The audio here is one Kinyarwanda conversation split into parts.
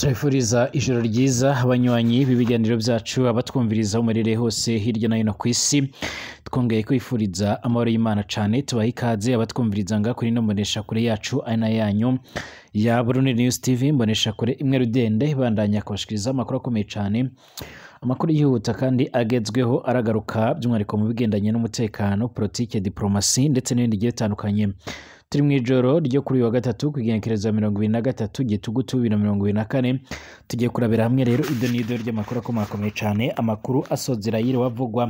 turifuriza ijoro ryiza abanywanyi b'ibiganiro byacu abatwumviriza umurere hose hirya no hino ku isi twongeye kwifuriza amahoro y'imana cyane tubaha ikaze abatwumviriza nga kuri ino mboneshakure yacu ari na yanyu ya buruneli niyuzi tivi mboneshakure imwe rudende bandanya kubashikiriza amakuru akomeye cyane amakuru yihuta kandi agezweho aragaruka by'umwihariko mu bigendanye n'umutekano politiki diporomasi ndetse n'ibindi bigiye bitandukanye turi mu ijoro ryo kuri uyu wa gatatu ku igenekerezo mirongo ibiri na gatatu gitugutu bibiri na mirongo ibiri na kane tugiye kurabira hamwe rero ibyo ni ibyo ry'amakuru akomakomeye cyane amakuru asozera yiriwe avugwa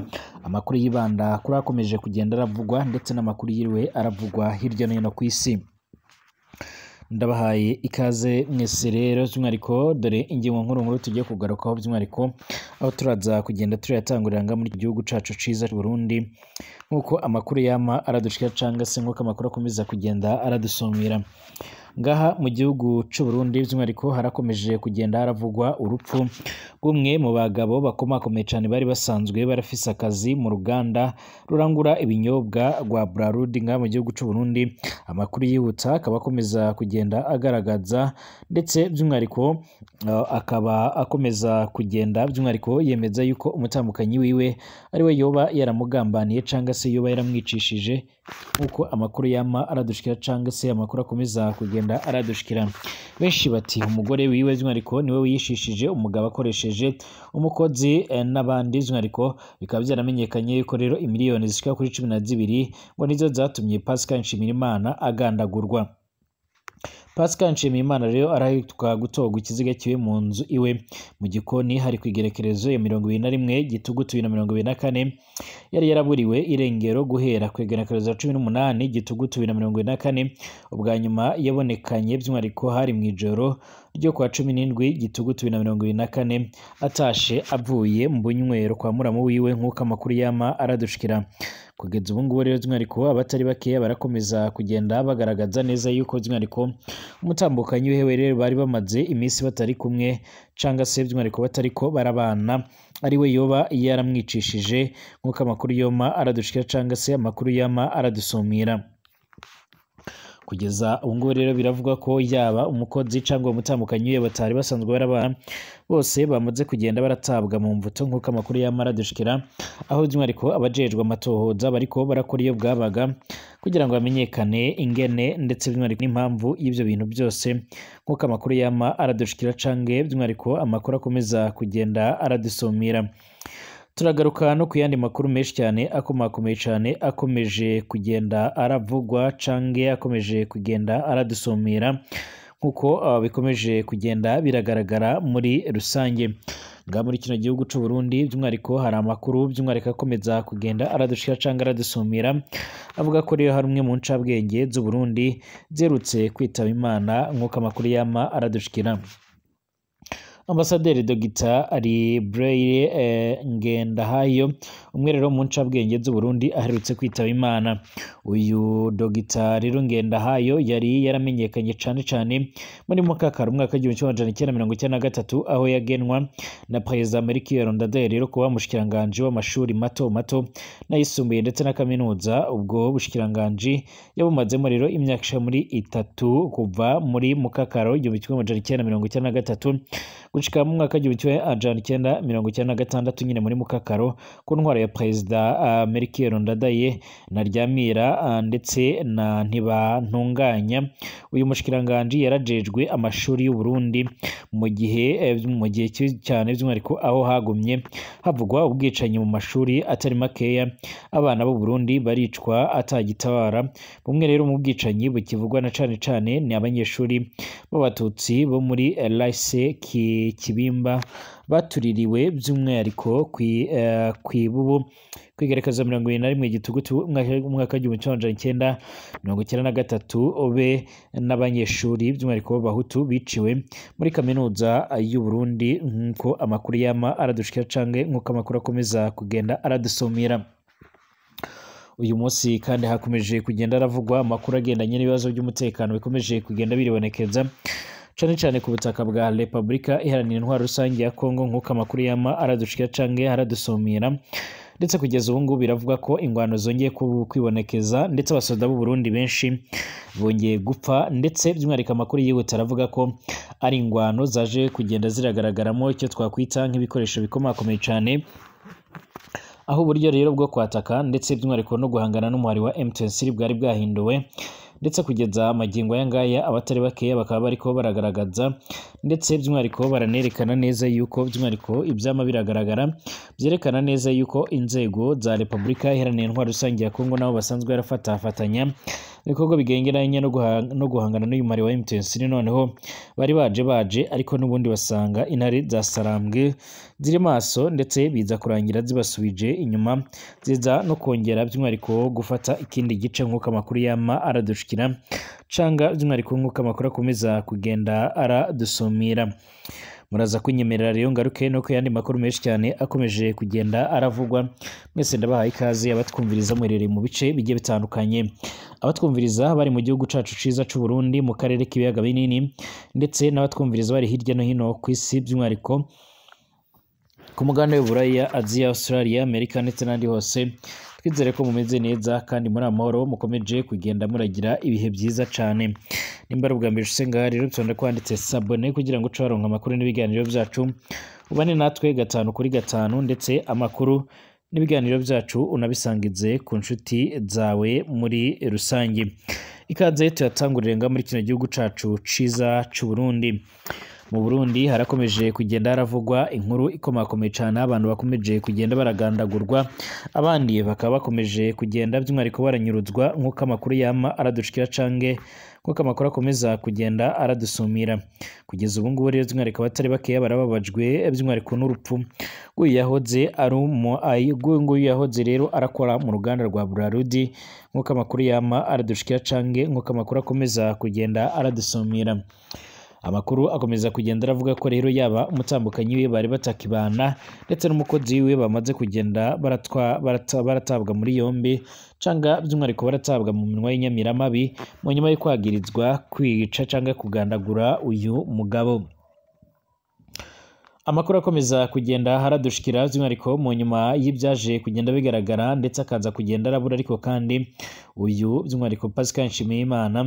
amakuru yibanda kuri akomeje kugenda aravugwa ndetse n'amakuru yiriwe aravugwa hirya no hino ku isi ndabahaye ikaze mwese rero by'umwihariko dore ingingo nkuru nkuru tugiye kugarukaho by'umwihariko aho turaza kugenda turayatangurira muri iki gihugu cyacu cyiza Burundi nk'uko amakuru yama araducika cyangwa se nk'uko amakuru akomeza kugenda aradusumira ngaha mu gihugu cy'u Burundi by'umwihariko harakomeje kugenda haravugwa urupfu rw'umwe mu bagabo bakomakomeye cyane bari basanzwe barafise akazi mu ruganda rurangura ibinyobwa rwa Bralud ngaha mu gihugu cy'u Burundi amakuru yihutsa akaba akomeza kugenda agaragaza ndetse by'umwihariko akaba akomeza kugenda by'umwihariko yemeza yuko umutambukanyi wiwe ari we yoba yaramugambaniye cyangwa se yoba yaramwicishije nk'uko amakuru yama aradushikira cyangwa se amakuru akomeza kugenda aradushikira benshi bati umugore wiwe by'umwihariko niwe wiyishishije umugabo akoresheje umukozi eh, n'abandi by'umwihariko bikaba byaramenyekanye ko rero imiliyoni zishika kuri cumi na zibiri ngo nizo zatumye Pascal Nshimirimana agandagurwa Pascal Nshimiyimana rero araheruka gutorwa ikiziga kiwe mu nzu iwe mu gikoni hari ku igerekerezo ya mirongo ibiri na rimwe gitugutu bibiri na mirongo ibiri na kane yari yaraburiwe irengero guhera ku igerekerezo ya cumi n'umunani gitugutu bibiri na mirongo ibiri na kane ubwa nyuma yabonekanye by'umwihariko hari mu ijoro ryo kuwa cumi n'indwi gitugutu bibiri na mirongo ibiri na kane atashe avuye mu bunywero kwa muramu wiwe nk'uko amakuru yama aradushikira kugeza ubu ngubu rero by'umwihariko abatari bakeya barakomeza kugenda bagaragaza neza yuko by'umwihariko umutambukanyi w'ihebe rero bari bamaze iminsi batari kumwe cyangwa se by'umwihariko batari ko barabana ari we yoba yaramwicishije nk'uko amakuru yoma aradushira cyangwa se amakuru yama aradusumira kugeza ubu ngubu rero biravugwa ko yaba umukozi cyangwa umutandukanye batari basanzwe barabana bose bamaze kugenda baratabwa mu mvuto nk'uko amakuru ya dushikira aho by'umwihariko abajejwe amatohoza bariko barakora iyo bwabaga kugira ngo hamenyekane ingene ndetse by'umwihariko n'impamvu y'ibyo bintu byose nk'uko amakuru y'ama aradushikira cange by'umwihariko amakuru akomeza kugenda aradusumira turagaruka no ku yandi makuru menshi cyane akomakomeye cyane akomeje kugenda aravugwa cange akomeje kugenda aradusumira nk'uko ah, bikomeje kugenda biragaragara muri rusange ngaha muri kino gihugu cy'u Burundi by'umwihariko hari amakuru by'umwihariko akomeza kugenda aradushira cyangwa aradusumira avuga ko rero hari umwe mu ncabwenge z'u Burundi zerutse kwitaba Imana nk'uko amakuru yama aradushikira ambasaderi dogita ari bureyire eh, ngendahayo umwe rero mu ncabwenge z'uburundi aherutse kwitaba imana uyu dogita rero ngendahayo yari yaramenyekanye cyane cyane muri mukakara umwaka w'igihumbi kimwe magana cyenda mirongo icyenda na gatatu aho yagenwa na perezida mariki rondaderi rero kuba umushikiranganji w'amashuri mato mato n'ayisumbuye ndetse na kaminuza ubwo bushikiranganji yabumazemo rero imyaka muri itatu kuva muri mukakaro igihumbi kimwe magana cyenda mirongo icyenda na gatatu gushika mu mwaka w'igihumbi kimwe ajana icyenda mirongo icyenda na gatandatu nyine muri mukakaro ku ntwaro ya perezida ah, merikeli ndadaye na ryamira ah, ndetse na ntibantunganya uyu mushikiranganji yarajejwe amashuri y'u Burundi mu gihe eh, mu gihe cyane by'umwihariko aho hagumye havugwa ubwicanyi mu mashuri atari makeya abana b'u Burundi baricwa atagitabara bumwe rero mu bwicanyi bukivugwa na cane cane ni abanyeshuri b'abatutsi bo muri eh, lycée ki kibimba batuririwe by'umwihariko ku eh, ibubu kwigerekezo mirongo irindwi na rimwe gitugutu umwaka w'igihumbi kimwe magana icyenda mirongo icyenda na gatatu be n'abanyeshuri by'umwihariko b'abahutu biciwe muri kaminuza y'uburundi nk'uko amakuru yama aradushikira cange nk'uko amakuru akomeza kugenda aradusomera uyu munsi kandi hakomeje kugenda aravugwa amakuru agendanye n'ibibazo by'umutekano bikomeje kugenda biribonekeza cyane cyane ku butaka bwa repubulika iharanira intwaro rusange ya kongo nk'uko amakuru y'ama aradushika cyangwa aradusumira ndetse kugeza ubu ngubu biravuga ko ingwano zongeye kwibonekeza ndetse abasoda b'u Burundi benshi bongeye gupfa ndetse by'umwihariko amakuru yihuse aravuga ko ari ingwano zaje kugenda ziragaragaramo icyo twakwita nk'ibikoresho bikomakomeye cyane aho uburyo rero bwo kwataka ndetse by'umwihariko no guhangana n'umuhari wa M23 bwari bwahinduwe ndetse kugeza amagingo aya ngaya abatari bakeya bakaba bari kuba baragaragaza ndetse by'umwihariko baranerekana neza yuko by'umwihariko ibyama biragaragara byerekana neza yuko inzego za repubulika iharanira intwaro rusange ya kongo nabo basanzwe barafatafatanya ibikorwa bigengeranye no guhangana n'uyu mari wa emutiyeni noneho bari baje baje ariko n'ubundi basanga intare za ziri maso ndetse biza kurangira zibasubije inyuma ziza no kongera by'umwihariko gufata ikindi gice nk'uko amakuru yama aradushikira cyangwa by'umwihariko nk'uko amakuru akomeza kugenda aradusumira muraza kunyemerera rero ngaruke no ku yandi makuru menshi cyane akomeje kugenda aravugwa mwese ndabahaye ikaze abatwumviriza mwerereye mu bice bigiye bitandukanye abatwumviriza bari mu gihugu cyacu cyiza cy'u Burundi mu karere k'ibiyaga binini ndetse n'abatwumviriza bari hirya no hino ku isi by'umwihariko ku mugabane w'uburaya aziya australia amerika ndetse n'ahandi hose twizere ko mumeze neza kandi muri amahoro mukomeje kugenda muragira ibihe byiza cyane nimbara ubwambere ushyize ngaha rero tubona ko handitse sabone kugira ngo uce waronka amakuru n'ibiganiro byacu ubane natwe gatanu kuri gatanu ndetse amakuru n'ibiganiro byacu unabisangize ku nshuti zawe muri rusange ikaze tuyatangurire ngaha muri kino gihugu cyacu cyiza cy'u Burundi mu burundi harakomeje kugenda haravugwa inkuru ikomakomeye cyane abantu bakomeje kugenda baragandagurwa abandi bakaba bakomeje kugenda by'umwihariko baranyurutswa nk'uko amakuru yama aradushikira cange nk'uko amakuru akomeza kugenda aradusumira kugeza ubu ngubu rero by'umwihariko abatari bakeya barababajwe by'umwihariko n'urupfu rw'uyu yahoze ari nguyu yahoze rero arakora mu ruganda rwa burarudi nk'uko amakuru yama aradushikira cange nk'uko amakuru akomeza kugenda aradusumira amakuru akomeza kugenda aravuga ko rero yaba umutambukanyi we bari batakibana ndetse n'umukozi we bamaze kugenda baratabwa muri yombi cyangwa by'umwihariko baratabwa mu minwa y'inyamiramabi mu nyuma yo kwagirizwa kwica cyangwa kugandagura uyu mugabo amakuru akomeza kugenda haradushikira by'umwihariko mu nyuma y'ibyaje kugenda bigaragara ndetse akaza kugenda arabura ariko kandi uyu by'umwihariko pasika nshimiyimana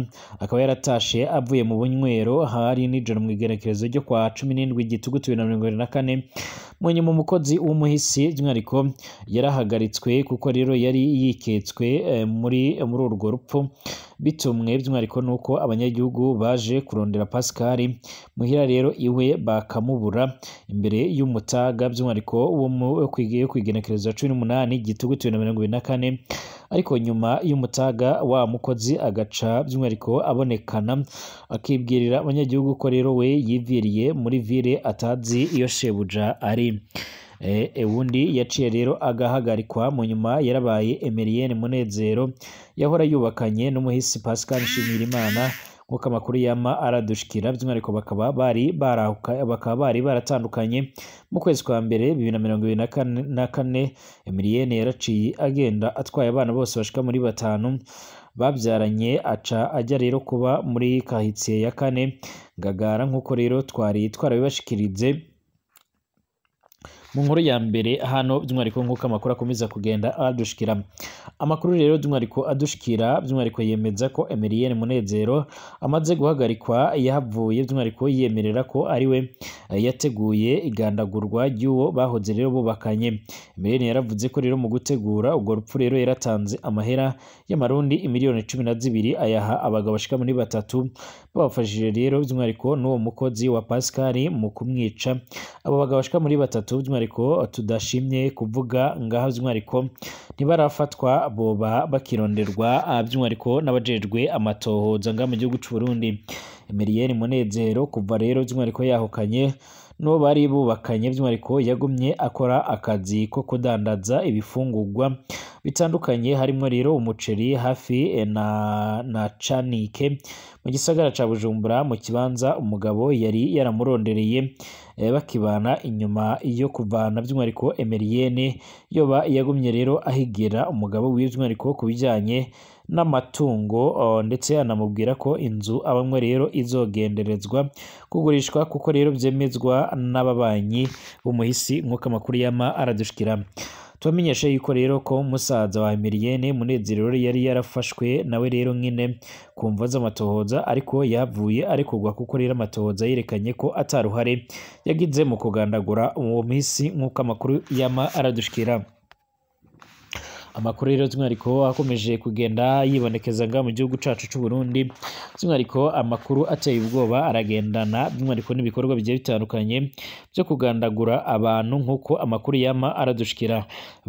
akaba yaratashe avuye mu bunywero hari nijoro mu igerekerezo ryo kwa cumi n'indwi gitugutu bibiri na mirongo irindwi na kane mu nyuma umukozi w'umuhisi by'umwihariko yarahagaritswe kuko rero yari yiketswe eh, muri muri urwo rupfu bitumwe by'umwihariko nuko abanyagihugu baje kurondera Pascal muhira rero iwe bakamubura imbere y'umutaga by'umwihariko wo ku igenekerezo cumi n'umunani igitugu bibiri na mirongo ibiri na kane ariko nyuma y'umutaga wa mukozi agaca by'umwihariko abonekana akibwirira abanyagihugu ko rero we yiviriye muri vire atazi iyo shebuja ari Eh, undi yaciye rero agahagarikwa mu nyuma yarabaye emeriyeni munezero yahora yubakanye n'umuhisi pascal nshimirimana nk'uko amakuru yama aradushikira by'umwihariko bakaba bari bakaba bari baratandukanye mu kwezi kwa mbere bibiri na mirongo ibiri na kane emiriyene yaraciye agenda atwaye abana bose bashika muri batanu babyaranye aca ajya rero kuba muri kahitsiye ya kane ngagara nk'uko rero twari twarabibashikirize mu nkuru ya mbere hano by'umwihariko nk'uko amakuru akomeza kugenda adushikira amakuru rero by'umwihariko adushikira by'umwihariko yemeza ko emeriyeni munezero amaze guhagarikwa yahavuye by'umwihariko yemerera ko ari we yateguye igandagurwa ry'uwo bahoze rero bubakanye emeriyeni yaravuze ko rero mu gutegura urwo rupfu rero yaratanze amahera y'amarundi miliyoni cumi na zibiri ayaha abagabo bashika muri batatu babafashije rero by'umwihariko n'uwo mukozi wa Pascal mu kumwica abo bagabo bashika muri batatu by'umwihariko by'umwihariko tudashimye kuvuga ngaho by'umwihariko ntibarafatwa boba bakironderwa ah, by'umwihariko n'abajejwe amatohoza ngaho mu gihugu cy'u Burundi Emeriyeri Munezero kuva rero by'umwihariko yahukanye n'uwo bari bubakanye by'umwihariko yagumye akora akazi ko kudandaza ibifungugwa bitandukanye harimo rero umuceri hafi eh, na, na canike mu gisagara ca bujumbura mu kibanza umugabo yari yaramurondereye Eh, bakibana inyuma yo kuvana by'umwihariko Emeriyene yoba yagumye rero ahigera umugabo wiwe by'umwihariko ku bijyanye n'amatungo ndetse anamubwira ko inzu abamwe rero izogenderezwa kugurishwa kuko rero byemezwa n'ababanyi b'umuhisi nk'uko amakuru y'ama aradushikira tubamenyesha yuko rero ko musaza wa Emeriyene munezero yari yarafashwe nawe rero nyine ku mva z'amatohoza ariko yavuye kugwa kuko rero amatohoza yerekanye ko ataruhare yagize mu kugandagura uwo minsi nk'uko amakuru yama aradushikira amakuru rero by'umwihariko akomeje kugenda yibonekezaga mu gihugu cyacu cy'u Burundi by'umwihariko amakuru ateye ubwoba aragendana by'umwihariko n'ibikorwa bigiye bitandukanye byo kugandagura abantu nk'uko amakuru yama aradushikira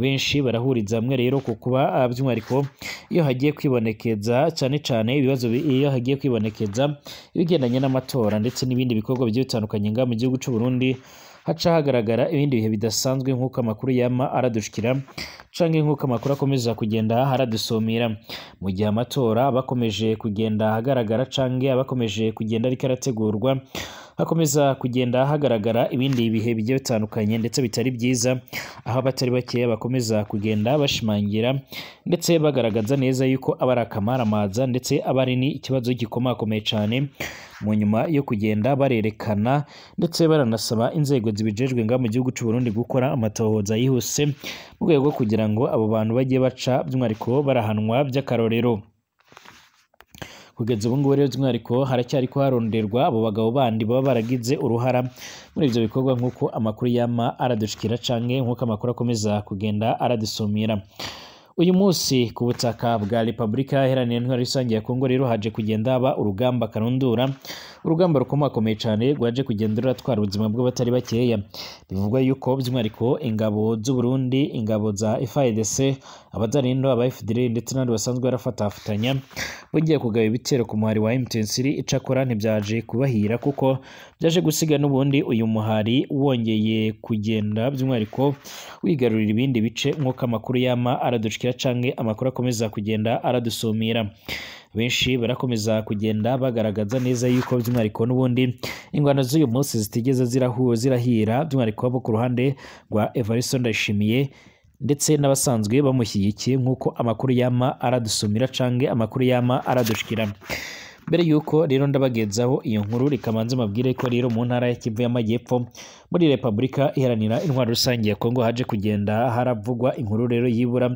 benshi barahuriza hamwe rero ku kuba by'umwihariko ah, iyo hagiye kwibonekeza cyane cyane ibibazo iyo hagiye kwibonekeza ibigendanye n'amatora ndetse n'ibindi bikorwa bigiye bitandukanye mu gihugu cy'u Burundi haca hagaragara ibindi bihe bidasanzwe nk'uko amakuru yama aradushikira canke nk'uko amakuru akomeza kugenda aradusumira mu gihe amatora bakomeje kugenda ahagaragara canke bakomeje kugenda ariko arategurwa hakomeza kugenda hagaragara ibindi bihe bigiye bitandukanye ndetse bitari byiza aho abatari bakeya bakomeza kugenda bashimangira ndetse bagaragaza neza yuko aba ari akamaramaza ndetse aba ari n'ikibazo gikomakomeye cyane mu nyuma yo kugenda barerekana ndetse baranasaba inzego zibijejwe ngaha mu gihugu cy'u Burundi gukora amatohoza yihuse mu rwego kugira ngo abo bantu bajye baca by'umwihariko barahanwa by'akarorero kugeza ubu ngubu rero by'umwihariko haracyari kuharonderwa abo bagabo bandi baba baragize uruhara muri ibyo bikorwa nk'uko amakuru yama aradushikira canke nk'uko amakuru akomeza kugenda aradusumira uyu munsi ku butaka bwa repubulika iharanira intwaro rusange ya kongo rero haje kugenda haba urugamba karundura urugamba rukomakomeye cyane rwaje kugenda ruratwara ubuzima bw'abatari bakeya bivugwa yuko by'umwihariko ingabo z'uburundi ingabo za fidc abazarindo aba fdr ndetse n'abandi basanzwe barafatafatanya bagiye kugaba ibitero ku muhari wa mtn icyakora ntibyaje kubahira kuko byaje gusiga n'ubundi uyu muhari wongeye kugenda by'umwihariko wigarurira ibindi bice nk'uko amakuru yama aradushikira cyangwa amakuru akomeza kugenda aradusumira benshi barakomeza kugenda bagaragaza neza yuko by'umwihariko n'ubundi ingano z'uyu munsi zitigeze zirahira by'umwihariko bo ku ruhande rwa Evariste Ndayishimiye ndetse n'abasanzwe bamushyigikiye nk'uko amakuru yama aradusumira cange amakuru yama aradushikira mbere y'uko rero ndabagezaho iyo nkuru reka mbanze ko rero mu ntara ya Kivu y'Amajyepfo muri repubulika iharanira intwaro rusange ya kongo haje kugenda haravugwa inkuru rero y'ibura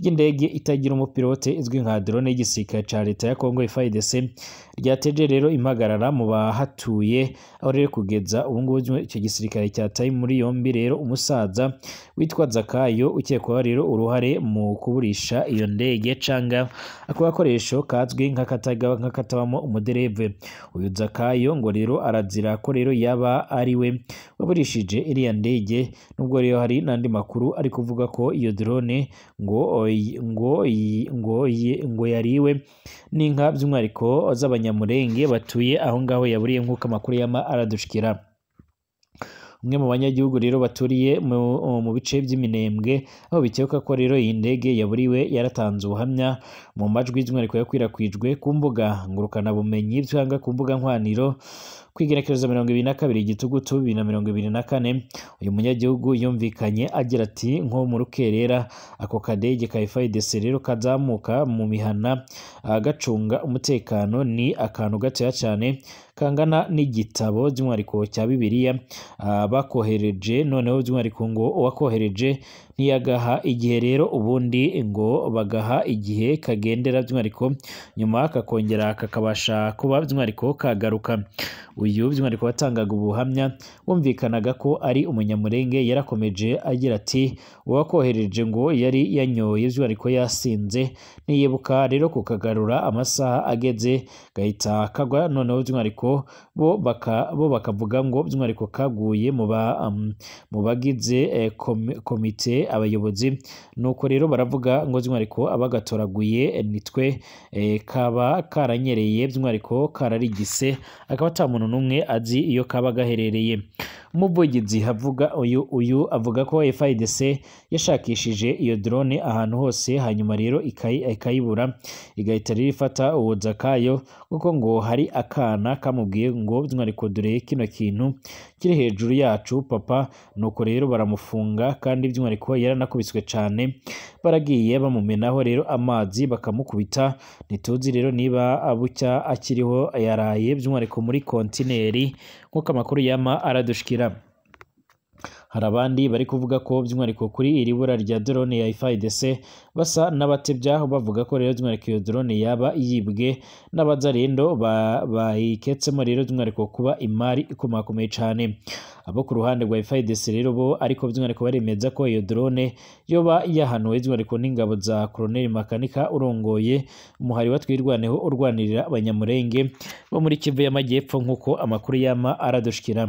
ry'indege itagira umupilote izwi nka drone y'igisirikare cya leta ya kongo fidc ryateje rero impagarara mu bahatuye aho rero kugeza ubungubu icyo gisirikare cya cyataye muri yombi rero umusaza witwa zakayo ukekwaho rero uruhare mu kuburisha iyo ndege cyangwa ako gakoresho kazwi nk'akatabamo umudereve uyu zakayo ngo rero arazira ko rero yaba ari we waburiye yatwishije iriya ndege nubwo rero hari n'andi makuru ari kuvuga ko iyo drone ngo ngo ngo ngo yariwe n'inka by'umwihariko z'abanyamurenge batuye aho ngaho yaburiye nk'uko amakuru y'ama aradushikira umwe mu banyagihugu rero baturiye mu bice by'iminembwe aho bikeka ko rero iyi ndege yaburiwe yaratanze ubuhamya mu majwi by'umwihariko yakwirakwijwe ku mbuga ngurukanabumenyi cyangwa ku mbuga nkoranyiro kwigerekereza mirongo ibiri na kabiri igitugutu bibiri na mirongo ibiri na kane uyu munyagihugu yumvikanye agira ati nko mu rukerera ako kadege ka efayidesi rero kazamuka mu mihana gacunga umutekano ni akantu gatoya cyane kangana n'igitabo by'umwihariko cya bibiliya bakohereje noneho by'umwihariko ngo uwakohereje ntiyagaha igihe rero ubundi ngo bagaha igihe kagendera by'umwihariko nyuma kakongera kakabasha kuba by'umwihariko kagaruka uyu by'umwihariko watangaga ubuhamya wumvikanaga ko ari umunyamurenge yarakomeje agira ati uwakohereje ngo yari yanyoye by'umwihariko yasinze niyibuka rero kukagarura amasaha ageze gahita kagwa noneho by'umwihariko bo bakavuga ngo by'umwihariko kaguye mu um, bagize eh, komite abayobozi nuko rero baravuga ngo by'umwihariko abagatoraguye eh, nitwe eh, kaba karanyereye by'umwihariko kararigise akaba ata muntu n'umwe azi iyo kaba gaherereye umuvugizi avuga uyu uyu avuga ko FIDC yashakishije iyo drone ahantu hose hanyuma rero ikayibura igahita rero ifata uwoza kayo kuko ngo hari akana kamubwiye ngo mwariko dore kino kintu kiri hejuru yacu papa nuko rero baramufunga kandi by'umwihariko yaranakubiswe cyane baragiye bamumenaho rero amazi bakamukubita ntituzi rero niba abucya akiriho yaraye by'umwihariko muri kontineri nk'uko amakuru yama aradushikira hari abandi bari kuvuga ko by'umwihariko kuri iri bura rya drone ya FARDC basa n'abatebya bavuga ko rero by'umwihariko iyo drone yaba yibwe n'abazarindo bayiketsemo rero by'umwihariko kuba imari ikomakomeye cyane abo ku ruhande rwa FARDC rero bo ariko by'umwihariko baremeza ko iyo drone yoba yahanuwe by'umwihariko n'ingabo za Colonel Makanika urongoye umuhari wa twirwaneho urwanirira abanyamurenge bo muri Kivu y'Amajyepfo nk'uko amakuru yama aradushikira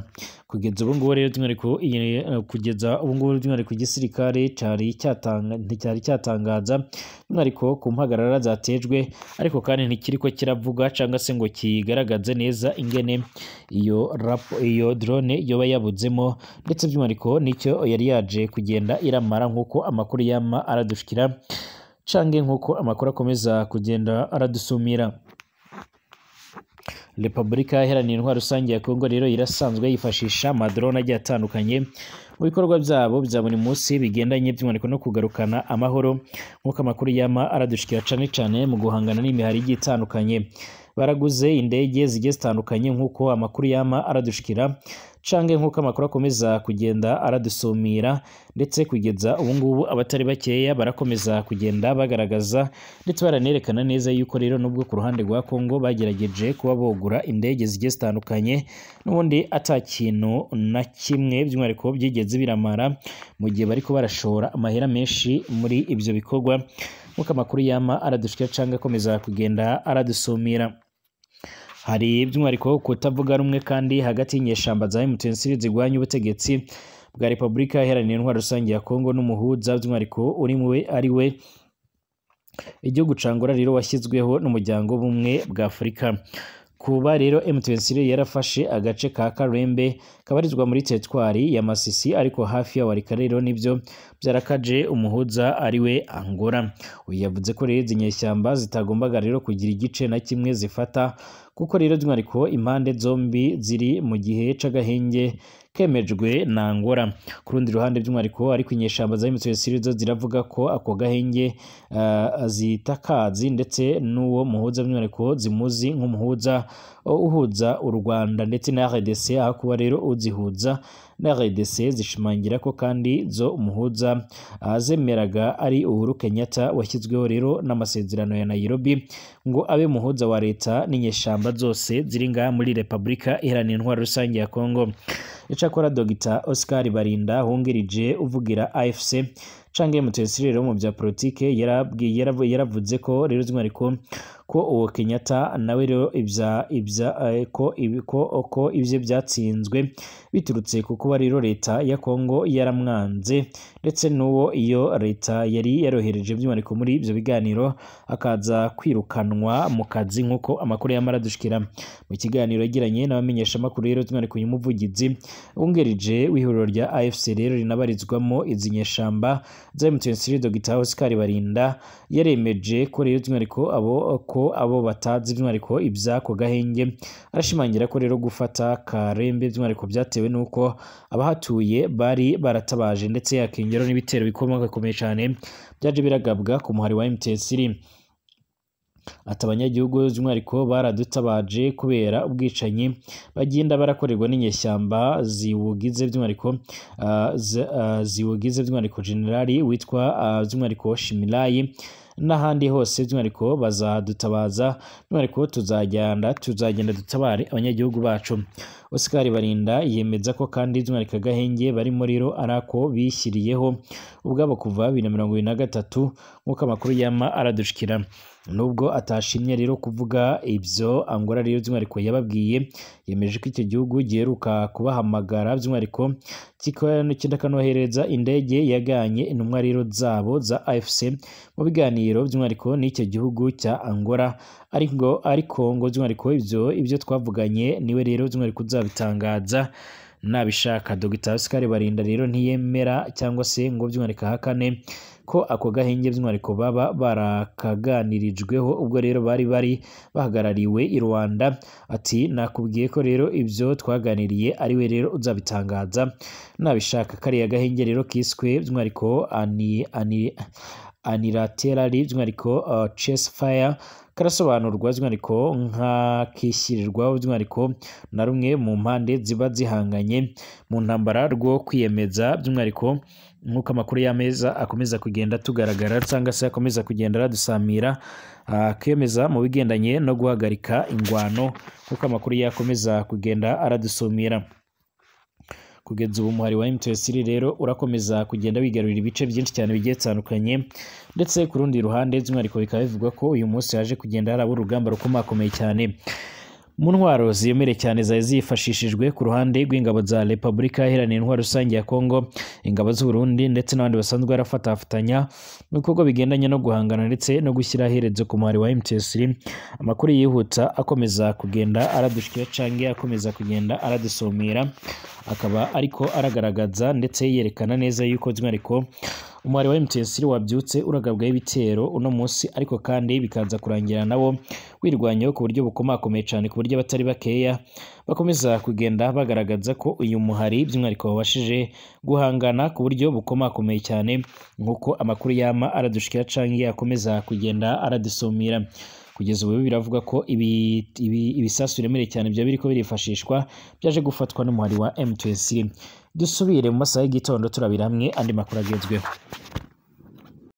kugeza ubu ngubu rero by'umwihariko kugeza ubu ngubu by'umwihariko igisirikare cyari cyatanga cyari cyatanga Muganza by'umwihariko ku mpagarara zatejwe ariko kandi ntikiri ko kiravuga cyangwa se ngo kigaragaze neza ingene iyo rapo iyo drone yoba yabuzemo ndetse by'umwihariko n'icyo yari yaje kugenda iramara nk'uko amakuru yama aradushikira cange nk'uko amakuru akomeza kugenda aradusumira repubulika iharanira intwaro rusange ya kongo rero irasanzwe yifashisha amadrone agiye atandukanye mu bikorwa byabo bya buri munsi bigendanye by'umwihariko no kugarukana amahoro nk'uko amakuru yama aradushikira cyane cyane mu guhangana n'imihari igiye itandukanye baraguze indege zigiye zitandukanye nk'uko amakuru yama aradushikira cange nk'uko amakuru akomeza kugenda aradusumira ndetse kugeza ubu ngubu abatari bakeya barakomeza kugenda bagaragaza ndetse baranerekana neza yuko rero nubwo ku ruhande rwa Congo bagerageje kuba bogura indege zigiye zitandukanye n'ubundi atakintu na kimwe by'umwihariko byigeze biramara mu gihe bariko barashora amahera menshi muri ibyo bikorwa nk'uko amakuru yama aradushikira canke akomeza kugenda aradusumira hari iby'umwihariko kutavuga rumwe kandi hagati y'inyeshyamba za emutensi zirwanya ubutegetsi bwa repubulika iharanira intwaro rusange ya kongo n'umuhuza by'umwihariko uri muwe ari we igihugu cangura rero washyizweho n'umuryango w'ubumwe bwa afurika kuba rero MTN Sire yarafashe agace ka Karembe kabarizwa muri teritwari ya Masisi ariko hafi ya Warika rero nibyo byarakaje umuhuza ari we Angola uyu yavuze ko rero inyeshyamba zitagombaga rero kugira igice na kimwe zifata kuko rero by'umwihariko impande zombi ziri mu gihe cy'agahenge kemejwe na ngora ku rundi ruhande by'umwihariko ariko inyeshyamba za emutiseri zo ziravuga ko ako gahenge eh, zita kazi ndetse n'uwo muhuza by'umwihariko zimuzi nk'umuhuza uhuza u rwanda ndetse na rdc aho kuba rero uzihuza na rdc zishimangira ko kandi zo umuhuza zemeraga ari uhuru kenyatta washyizweho rero n'amasezerano ya nairobi ngo abe muhuza wa leta n'inyeshyamba zose ziri ngaha muri repubulika iharanira intwaro rusange ya Congo icyakora dogita oscar barinda wungirije uvugira afc cange mutesi rero mu bya politike yaravuze ko rero by'umwihariko ko uwo Kenyatta nawe rero ibya ibya eh, ko ibiko ko ibye byatsinzwe biturutse ku kuba rero leta ya Kongo yaramwanze ndetse n'uwo iyo leta yari yarohereje by'umwihariko muri ibyo biganiro akaza kwirukanwa mu kazi nk'uko amakuru y'amaradushikira mu kiganiro yagiranye n'abamenyeshamakuru rero by'umwihariko uyu muvugizi wungerije w'ihuriro rya AFC rero rinabarizwamo izi nyeshamba za MTN Dr Oscar Barinda yaremeje ko rero by'umwihariko abo ko abo batazi by'umwihariko iby'ako gahenge arashimangira ko rero gufata karembe by'umwihariko byatewe n'uko abahatuye bari baratabaje ndetse yakiyongeraho n'ibitero bikomeye cyane byaje biragabwa ku muhari wa emutiyeni ati abanyagihugu by'umwihariko baradutabaje kubera ubwicanyi bagenda barakorerwa n'inyeshyamba ziwugize by'umwihariko uh, ziwugize by'umwihariko generali witwa uh, by'umwihariko shimilayi n'ahandi hose by'umwihariko bazadutabaza by'umwihariko tuzagenda tuzagenda dutabare abanyagihugu bacu Oscar Barinda yemeza ko kandi by'umwihariko agahenge bari muriro ari ako bishyiriyeho ubwabo kuva bibiri na mirongo irindwi na gatatu nk'uko amakuru yama aradushikira nubwo atashimye rero kuvuga ibyo Angola rero by'umwihariko yababwiye yemeje ko icyo gihugu giheruka kubahamagara by'umwihariko kikanohereza indege yaganye intumwa rero zabo za afc mu biganiro by'umwihariko n'icyo gihugu cya Angola ariko ariko ngo by'umwihariko ibyo ibyo twavuganye niwe rero by'umwihariko uzabitangaza nabishaka dogita sikari barinda rero ntiyemera cyangwa se ngo by'umwihariko ahakane ko ako gahenge by'umwihariko baba barakaganirijweho ubwo rero bari bari bahagarariwe i rwanda ati nakubwiye ko rero ibyo twaganiriye ariwe rero uzabitangaza nabishaka kariya gahenge rero kiswe by'umwihariko ani by'umwihariko uh, chess karasobanurwa by'umwihariko nk'akishyirirwaho by'umwihariko na rumwe mu mpande ziba zihanganye mu ntambara rwo kwiyemeza by'umwihariko nk'uko amakuru y'ameza akomeza kugenda tugaragara cyangwa se akomeza kugenda aradusamira akemeza ah, mu bigendanye no guhagarika ingwano nk'uko amakuru yakomeza kugenda aradusumira kugeza ubu umuhari wa MTSR rero urakomeza kugenda wigarurira ibice byinshi cyane bigiye bitandukanye ndetse ku rundi ruhande by'umwihariko bikaba bivugwa ko uyu munsi yaje kugenda haraba urugamba rukomakomeye cyane mu ntwaro ziyomereye cyane zari zifashishijwe ku ruhande rw'ingabo za repubulika iharanira intwaro rusange ya kongo ingabo z'uburundi ndetse n'abandi basanzwe barafatafatanya mu bikorwa bigendanye no guhangana ndetse no gushyira aherezo ku muhari wa emutiyesiri amakuru yihuta akomeza kugenda aradushyira cyangwa akomeza kugenda aradusumira akaba ariko aragaragaza ndetse yerekana neza yuko by'umwihariko umubare wa MTSR wabyutse uragabwaho ibitero uno munsi ariko kandi bikanza kurangira nabo wirwanyeho ku buryo bukomakomeye cyane ku buryo batari bakeya bakomeza kugenda bagaragaza ko uyu muhari by'umwihariko wabashije guhangana ku buryo bukomakomeye cyane nk'uko amakuru yama aradushikira cyangwa akomeza kugenda aradusumira kugeza ubu biravuga ko ibisasu biremereye cyane byaba biriko birifashishwa byaje gufatwa n'umuhari wa M23 dusubire mu masaha y'igitondo turabira hamwe andi makuru agezweho